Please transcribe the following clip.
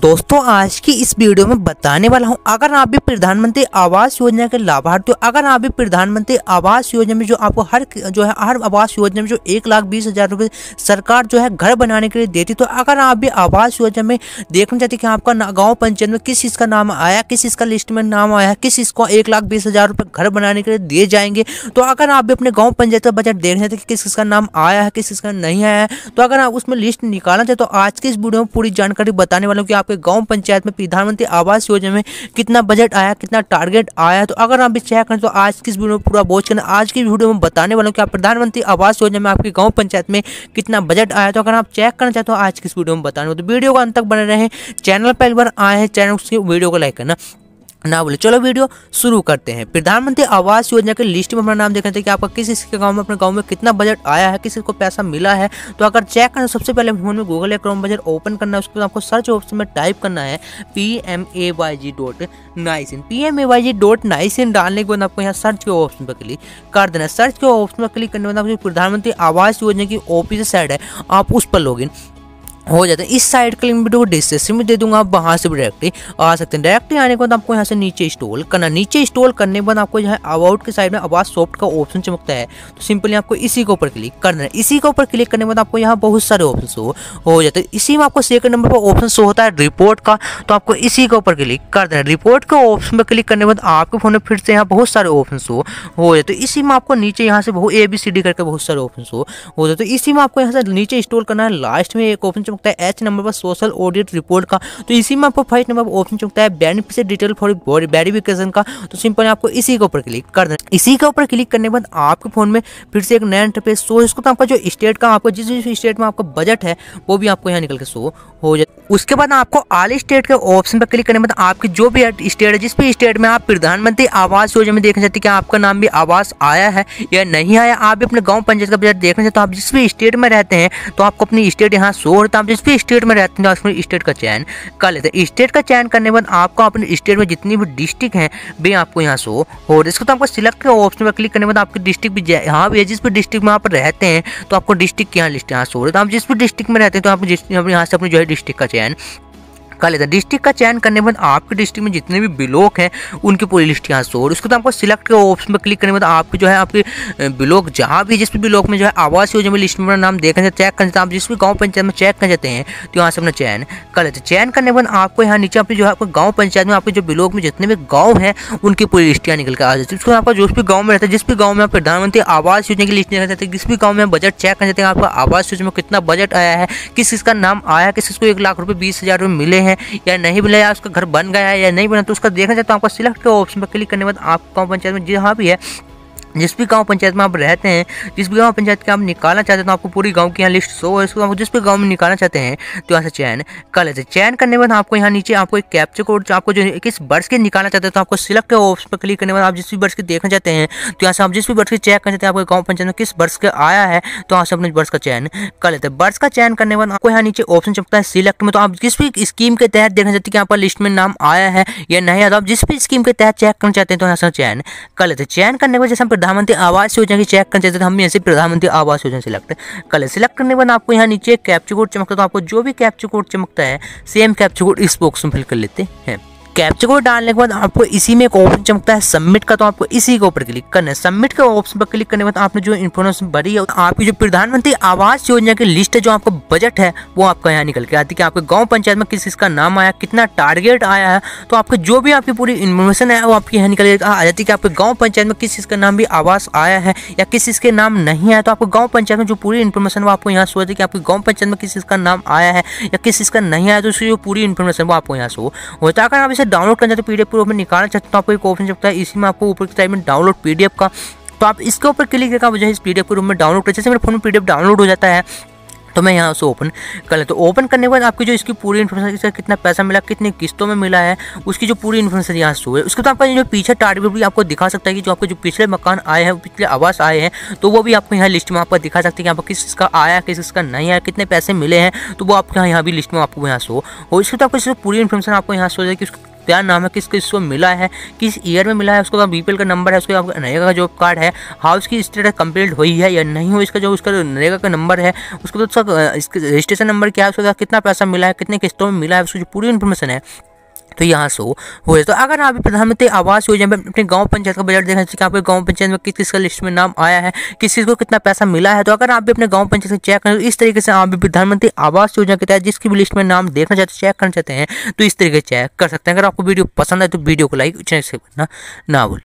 दोस्तों आज की इस वीडियो में बताने वाला हूं अगर आप भी प्रधानमंत्री आवास योजना के लाभार्थी हो अगर आप भी प्रधानमंत्री आवास योजना में जो आपको हर जो है हर आवास योजना में जो एक लाख बीस हज़ार रुपये सरकार जो है घर बनाने के लिए देती तो अगर आप भी आवास योजना में देखना चाहते कि आपका गाँव पंचायत में किस चीज़ का नाम आया किस चीज़ का लिस्ट में नाम आया किस चीज़ को एक लाख बीस हज़ार रुपये घर बनाने के लिए दिए जाएंगे तो अगर आप भी अपने गाँव पंचायत का बजट देखना चाहते कि किस चीज़ का नाम आया है किस चीज़ का नहीं आया है तो अगर आप उसमें लिस्ट निकालना चाहते तो आज की इस वीडियो में पूरी जानकारी बताने वालों की आप आपके गाँव पंचायत में प्रधानमंत्री आवास योजना में कितना बजट आया कितना टारगेट आया तो अगर आप भी चेक करें तो आज किस वीडियो में पूरा बोझ करना आज की वीडियो में बताने वाला हूँ कि आप प्रधानमंत्री आवास योजना में आपके गाँव पंचायत में कितना बजट आया तो अगर आप चेक करना चाहते हो आज किस वीडियो में बताने तो वीडियो को अंत तक बने रहे चैनल पर एक बार आए हैं चैनल वीडियो को लाइक करना ना बोले चलो वीडियो शुरू करते हैं प्रधानमंत्री आवास योजना के लिस्ट में अपना नाम देख रहे थे कि आपका किस किसके गांव में अपने गांव में कितना बजट आया है किसी को पैसा मिला है तो अगर चेक करना सबसे पहले फोन में गूगल या क्रोम बजट ओपन करना है उसके बाद आपको सर्च ऑप्शन में टाइप करना है P M A Y G dot nic in P M A Y G dot nic in डालने के बाद आपको यहाँ सर्च के ऑप्शन पर क्लिक कर देना सर्च के ऑप्शन पर क्लिक करने के बाद आपको प्रधानमंत्री आवास योजना की ऑफिस साइड है आप उस पर लॉग हो जाते हैं इस साइड का लिंक वीडियो को डिस्क्रिप्शन में दे दूंगा आप वहाँ से भी डायरेक्टली आ सकते हैं डायरेक्टली आने के बाद आपको यहाँ से नीचे इंस्टॉल करना नीचे इंस्टॉल करने के बाद आपको यहाँ अबाउट के साइड में आवाज सॉफ्ट का ऑप्शन चमकता है तो सिंपली आपको इसी के ऊपर क्लिक करना है इसी के ऊपर क्लिक करने के बाद आपको यहाँ बहुत सारे ऑप्शन शो हो जाते हैं इसी में आपको सेकंड नंबर पर ऑप्शन शो होता है रिपोर्ट का तो आपको इसी के ऊपर क्लिक कर देना रिपोर्ट के ऑप्शन पर क्लिक करने के बाद आपके फोन में फिर से यहाँ बहुत सारे ऑप्शन शो हो जाते हैं इसी में आपको नीचे यहाँ से बहुत ए बी सी डी करके बहुत सारे ऑप्शन शो हो जाते हैं इसी में आपको यहाँ से नीचे इंस्टॉल करना है लास्ट में एक ऑप्शन चुकता है एच नंबर पर सोशल ऑडिट रिपोर्ट का तो इसी में आपको फर्स्ट नंबर ऑप्शन चुकता है बेनिफिट डिटेल फॉर वेरिफिकेशन का तो सिंपल आपको इसी के ऊपर क्लिक कर देना इसी के ऊपर क्लिक करने के बाद आपके फोन में फिर से एक नया इंटरफेस शो इसको तो आपका जो स्टेट का आपको जिस जिस स्टेट में आपका बजट है वो भी आपको यहाँ निकल के शो हो जाए उसके बाद आपको आल स्टेट के ऑप्शन पर क्लिक करने बाद आपकी जो भी स्टेट है जिस भी स्टेट में आप प्रधानमंत्री आवास योजना में देखना चाहते हैं कि आपका नाम भी आवास आया है या नहीं आया आप भी अपने गांव पंचायत का बजट देखना चाहते हो तो आप जिस भी स्टेट में रहते हैं तो आपको अपनी स्टेट यहाँ शो होता आप जिस भी स्टेट में रहते हैं उसमें स्टेट का चयन कर लेते हैं स्टेट का चयन करने के बाद आपको अपने स्टेट में जितनी भी डिस्ट्रिक्ट हैं वे आपको यहाँ शो हो इसको तो आपको सिलेक्ट के ऑप्शन पर क्लिक करने के बाद आपकी डिस्ट्रिक्ट भी यहाँ भी जिस भी डिस्ट्रिक्ट में आप रहते हैं तो आपको डिस्ट्रिक्ट यहाँ लिस्ट यहाँ शो हो रहे तो आप जिस भी डिस्ट्रिक्ट में रहते हैं तो आप यहाँ से अपनी जो है डिस्ट्रिक्ट का चयन कर लेते हैं डिस्ट्रिक्ट का चयन करने के बाद आपके डिस्ट्रिक्ट में जितने भी ब्लॉक हैं उनकी पूरी लिस्ट यहाँ शोर हो उसके बाद तो आपको सिलेक्ट के ऑप्शन पर क्लिक करने के बाद आपके जो है आपके ब्लॉक जहाँ भी जिस भी ब्लॉक में जो है आवास योजना में लिस्ट में अपना नाम देखना चेक कर सकते हैं आप जिस भी गाँव पंचायत में चेक कर जाते हैं तो यहाँ से अपना चयन कर लेते हैं चयन करने के बाद आपको यहाँ नीचे अपने जो है आपको गाँव पंचायत में आपके जो ब्लॉक में जितने भी गाँव हैं उनकी पूरी लिस्ट यहाँ निकल के आ जाती है उसके आपका जो भी गाँव में रहता है जिस भी गाँव में प्रधानमंत्री आवास योजना की लिस्ट निकल जाती है जिस भी गाँव में बजट चेक कर जाते हैं आपका आवास योजना में कितना बजट आया है किस किसका नाम आया किस किसको एक लाख रुपये बीस हज़ार रुपये मिले हैं हैं या नहीं बनाया या उसका घर बन गया है या नहीं बना तो उसका देखना चाहता हूँ आपको सिलेक्ट के ऑप्शन पर क्लिक करने के बाद आपका पंचायत में जहाँ भी है जिस भी गांव पंचायत में आप रहते हैं जिस भी गांव पंचायत के आप निकालना चाहते हैं तो आपको पूरी गांव की यहाँ लिस्ट शो है उसको आप जिस भी गांव में निकालना चाहते हैं तो यहाँ से चयन कर लेते हैं चयन करने के बाद आपको यहाँ नीचे आपको एक कैप्चर कोड आपको जो किस वर्ष के निकालना चाहते हैं तो आपको सिलेक्ट के ऑप्शन पर क्लिक करने के बाद आप जिस भी वर्ष के देखना चाहते हैं तो यहाँ से आप जिस भी वर्ष के चेक करना चाहते हैं आपको गाँव पंचायत में किस वर्ष का आया है तो यहाँ से अपने वर्ष का चयन कर लेते हैं वर्ष का चयन करने के बाद आपको यहाँ नीचे ऑप्शन चपता है सिलेक्ट में तो आप जिस भी स्कीम के तहत देखना चाहते हैं कि आपका लिस्ट में नाम आया है या नहीं आया तो आप जिस भी स्कीम के तहत चेक करना चाहते हैं तो यहाँ से चयन कर लेते हैं चयन करने के बाद जैसे हम प्रधानमंत्री आवास योजना की चेक करना चाहते हैं तो हम यहाँ से प्रधानमंत्री आवास योजना सिलेक्ट कर सिलेक्ट करने के बाद आपको यहाँ नीचे कैप्चर कोड चमकता है तो आपको जो भी कैप्चर कोड चमकता है सेम कैप्चर कोड इस बॉक्स में फिल कर लेते हैं कैप्चर को डालने के बाद आपको इसी में एक ऑप्शन चमकता है सबमिट का तो आपको इसी के ऊपर क्लिक करना है सबमिट के ऑप्शन पर क्लिक करने के बाद आपने जो इन्फॉर्मेशन भरी है आपकी जो प्रधानमंत्री आवास योजना की लिस्ट है जो आपका बजट है वो आपका यहाँ निकल के आती है कि आपके गाँव पंचायत में किस किस का नाम आया कितना टारगेट आया है तो आपके जो भी आपकी पूरी इन्फॉर्मेशन है वो आपकी यहाँ निकल आ जाती है कि आपके गाँव पंचायत में किस चीज़ का नाम भी आवास आया है या किस चीज़ के नाम नहीं आया तो आपको गाँव पंचायत में जो पूरी इन्फॉर्मेशन वो आपको यहाँ शो है कि आपके गाँव पंचायत में किस चीज़ का नाम आया है या किस चीज़ का नहीं आया तो उसकी जो पूरी इन्फॉर्मेशन वो आपको यहाँ से होता है अगर आप इसे डाउनलोड करना चाहते हो पीडीएफ प्रूफ में निकालना चाहते हो तो आपको एक ऑप्शन चलता है इसी में आपको ऊपर की साइड में डाउनलोड पीडीएफ का तो आप इसके ऊपर क्लिक करके मुझे इस पीडीएफ के रूम में डाउनलोड जैसे मेरे फोन में पीडीएफ डाउनलोड हो जाता है तो मैं यहाँ से ओपन कर लेता तो ओपन करने के बाद आपकी जो इसकी पूरी इन्फॉर्मेशन इसका कितना पैसा मिला कितनी किस्तों में मिला है उसकी जो पूरी इन्फॉर्मेशन यहाँ से है उसके बाद आपका जो पीछे टारगेट भी आपको दिखा सकता है कि जो आपके जो पिछले मकान आए हैं पिछले आवास आए हैं तो वो भी आपको यहाँ लिस्ट में आपका दिखा सकते हैं कि आपको किस का आया किस किसका नहीं आया कितने पैसे मिले हैं तो वो आपके यहाँ यहाँ भी लिस्ट में आपको यहाँ हो और इसके बाद आपको पूरी इन्फॉर्मेशन आपको यहाँ शो जाए कि क्या नाम है किस किस को मिला है किस ईयर में मिला है उसके बाद का नंबर है उसके बाद नरेगा का जॉब कार्ड है हाउस की स्टेटस कंप्लीट हुई है या नहीं हुई इसका जो उसका नरेगा का नंबर है उसका रजिस्ट्रेशन नंबर क्या है उसके तो कितना पैसा मिला है कितने किस्तों में मिला है उसकी जो पूरी इन्फॉर्मेशन है तो यहाँ से हुए तो अगर आप प्रधानमंत्री तो आवास योजना में अपने गाँव पंचायत का बजट देख सकते आपके गाँव पंचायत में किस किस का लिस्ट में नाम आया है किस किस को कितना पैसा मिला है तो अगर आप भी अपने गाँव पंचायत से चेक करें तो इस तरीके से आप भी प्रधानमंत्री आवास योजना के तहत जिसकी भी लिस्ट में नाम देखना चाहते चेक करना चाहते हैं तो इस तरीके से चेक कर सकते हैं अगर आपको वीडियो पसंद है तो वीडियो को लाइक चैनल से करना ना भूल